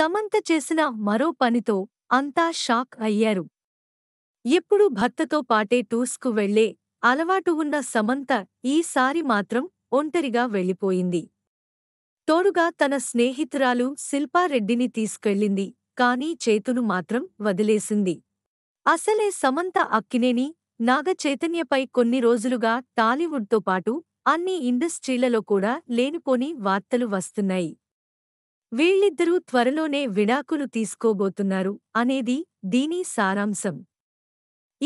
సమంత చేసిన మరో పనితో అంతా షాక్ అయ్యారు ఎప్పుడు భర్తతో పాటే టూస్కు వెళ్లే అలవాటు ఉన్న సమంత ఈసారి మాత్రం ఒంటరిగా వెళ్ళిపోయింది తోడుగా తన స్నేహితురాలు శిల్పారెడ్డిని తీసుకెళ్ళింది కానీ చేతును మాత్రం వదిలేసింది అసలే సమంత అక్కినేని నాగచైతన్యపై కొన్ని రోజులుగా టాలీవుడ్తో పాటు అన్ని ఇండస్ట్రీలలో కూడా లేనిపోని వార్తలు వస్తున్నాయి వీళ్ళిద్దరూ త్వరలోనే విడాకులు తీసుకోబోతున్నారు అనేది దీని సారాంశం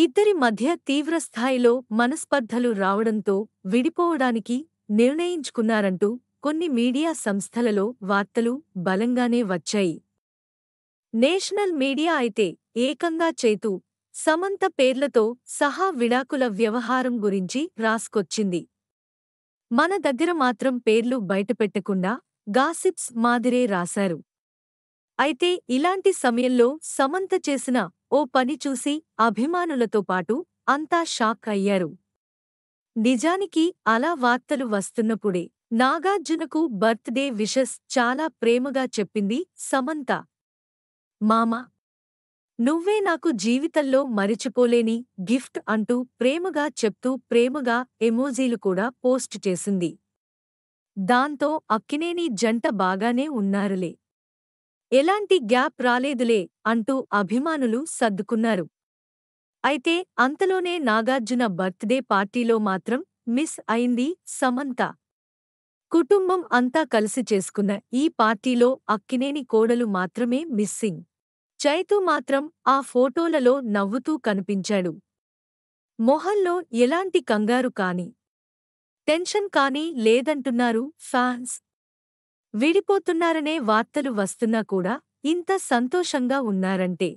ఇద్దరి మధ్య తీవ్రస్థాయిలో మనస్పర్ధలు రావడంతో విడిపోవడానికి నిర్ణయించుకున్నారంటూ కొన్ని మీడియా సంస్థలలో వార్తలు బలంగానే వచ్చాయి నేషనల్ మీడియా అయితే ఏకంగా చేతు సమంత పేర్లతో సహా విడాకుల వ్యవహారం గురించి రాసుకొచ్చింది మన దగ్గర మాత్రం పేర్లు బయటపెట్టకుండా గాసిప్స్ మాదిరే రాశారు అయితే ఇలాంటి సమయంలో సమంత చేసిన ఓ పని చూసి అభిమానులతో పాటు అంతా షాక్ అయ్యారు నిజానికి అలా వార్తలు వస్తున్నప్పుడే నాగార్జునకు బర్త్డే విషస్ చాలా ప్రేమగా చెప్పింది సమంత మామ నువ్వే నాకు జీవితంలో మరిచిపోలేని గిఫ్ట్ అంటూ ప్రేమగా చెప్తూ ప్రేమగా ఎమోజీలు కూడా పోస్ట్ చేసింది దాంతో అక్కినేని జంట బాగానే ఉన్నారులే ఎలాంటి గ్యాప్ రాలేదులే అంటూ అభిమానులు సర్దుకున్నారు అయితే అంతలోనే నాగార్జున బర్త్డే పార్టీలో మాత్రం మిస్ అయింది సమంత కుటుంబం అంతా కలిసి చేసుకున్న ఈ పార్టీలో అక్కినేని కోడలు మాత్రమే మిస్సింగ్ చైతు మాత్రం ఆ ఫోటోలలో నవ్వుతూ కనిపించాడు మొహల్లో ఎలాంటి కంగారు కాని టెన్షన్ కానీ లేదంటున్నారు ఫ్యాన్స్ విడిపోతున్నారనే వార్తలు వస్తున్నా కూడా ఇంత సంతోషంగా ఉన్నారంటే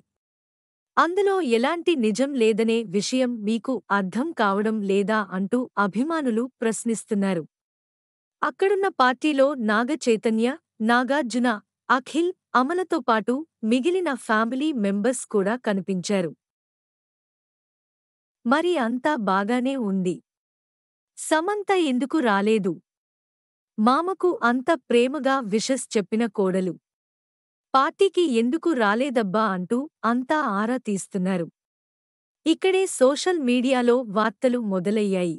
అందులో ఎలాంటి నిజం లేదనే విషయం మీకు అర్థం కావడం లేదా అంటూ అభిమానులు ప్రశ్నిస్తున్నారు అక్కడున్న పార్టీలో నాగచైతన్య నాగార్జున అఖిల్ అమలతో పాటు మిగిలిన ఫ్యామిలీ మెంబర్స్ కూడా కనిపించారు మరి అంతా బాగానే ఉంది సమంత ఎందుకు రాలేదు మామకు అంత ప్రేమగా విషస్ చెప్పిన కోడలు పార్టీకి ఎందుకు రాలేదబ్బా అంటూ అంతా ఆరా తీస్తున్నారు ఇక్కడే సోషల్ మీడియాలో వార్తలు మొదలయ్యాయి